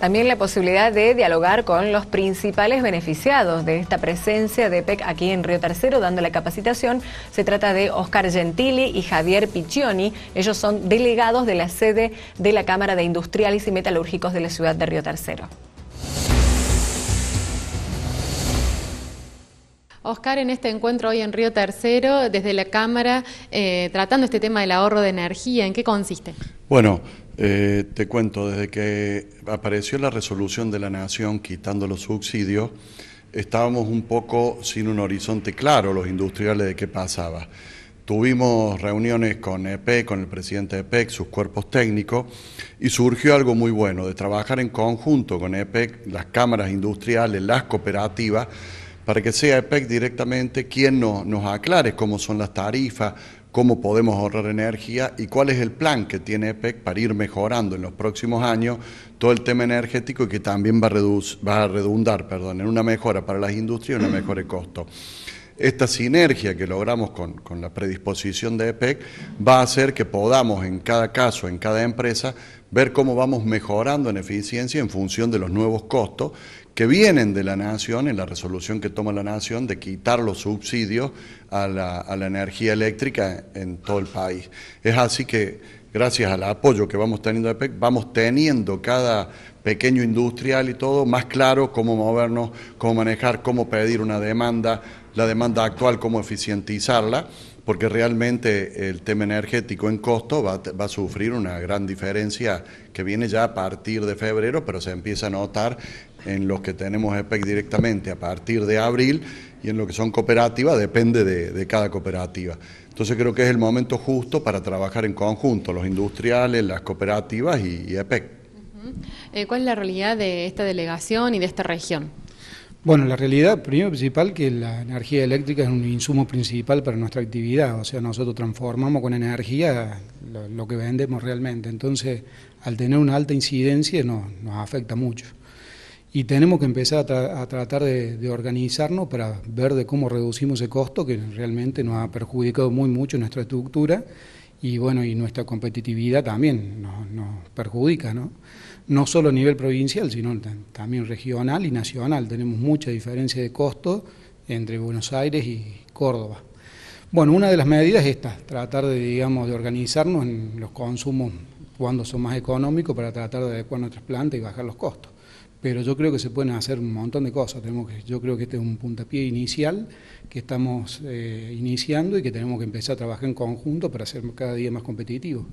También la posibilidad de dialogar con los principales beneficiados de esta presencia de PEC aquí en Río Tercero, dando la capacitación. Se trata de Oscar Gentili y Javier Piccioni. Ellos son delegados de la sede de la Cámara de Industriales y Metalúrgicos de la ciudad de Río Tercero. Oscar, en este encuentro hoy en Río Tercero, desde la Cámara, eh, tratando este tema del ahorro de energía, ¿en qué consiste? Bueno, eh, te cuento, desde que apareció la resolución de la Nación quitando los subsidios, estábamos un poco sin un horizonte claro los industriales de qué pasaba. Tuvimos reuniones con EPEC, con el presidente de EPEC, sus cuerpos técnicos, y surgió algo muy bueno, de trabajar en conjunto con EPEC, las cámaras industriales, las cooperativas, para que sea EPEC directamente quien nos, nos aclare cómo son las tarifas, cómo podemos ahorrar energía y cuál es el plan que tiene EPEC para ir mejorando en los próximos años todo el tema energético y que también va a, va a redundar perdón, en una mejora para las industrias y una mejora de costo esta sinergia que logramos con, la predisposición de EPEC va a hacer que podamos en cada caso, en cada empresa, ver cómo vamos mejorando en eficiencia en función de los nuevos costos que vienen de la nación, en la resolución que toma la nación de quitar los subsidios a la, a la energía eléctrica en todo el país. Es así que gracias al apoyo que vamos teniendo de PEC, vamos teniendo cada pequeño industrial y todo más claro cómo movernos, cómo manejar, cómo pedir una demanda, la demanda actual, cómo eficientizarla porque realmente el tema energético en costo va, a sufrir una gran diferencia que viene ya a partir de febrero, pero se empieza a notar en los que tenemos EPEC directamente a partir de abril y en lo que son cooperativas, depende de, cada cooperativa. Entonces creo que es el momento justo para trabajar en conjunto, los industriales, las cooperativas y EPEC. Eh, ¿Cuál es la realidad de esta delegación y de esta región? Bueno, la realidad, primero principal, que la energía eléctrica es un insumo principal para nuestra actividad, o sea, nosotros transformamos con energía lo, que vendemos realmente, entonces al tener una alta incidencia nos afecta mucho. Y tenemos que empezar a, tratar de, organizarnos para ver de cómo reducimos ese costo que realmente nos ha perjudicado muy mucho nuestra estructura y bueno, y nuestra competitividad también nos, perjudica, ¿no? No solo a nivel provincial, sino también regional y nacional. Tenemos mucha diferencia de costo entre Buenos Aires y Córdoba. Bueno, una de las medidas es esta, tratar de, digamos, de organizarnos en los consumos cuando son más económicos para tratar de adecuar nuestras plantas y bajar los costos pero yo creo que se pueden hacer un montón de cosas. Tenemos yo creo que este es un puntapié inicial que estamos eh, iniciando y que tenemos que empezar a trabajar en conjunto para ser cada día más competitivos.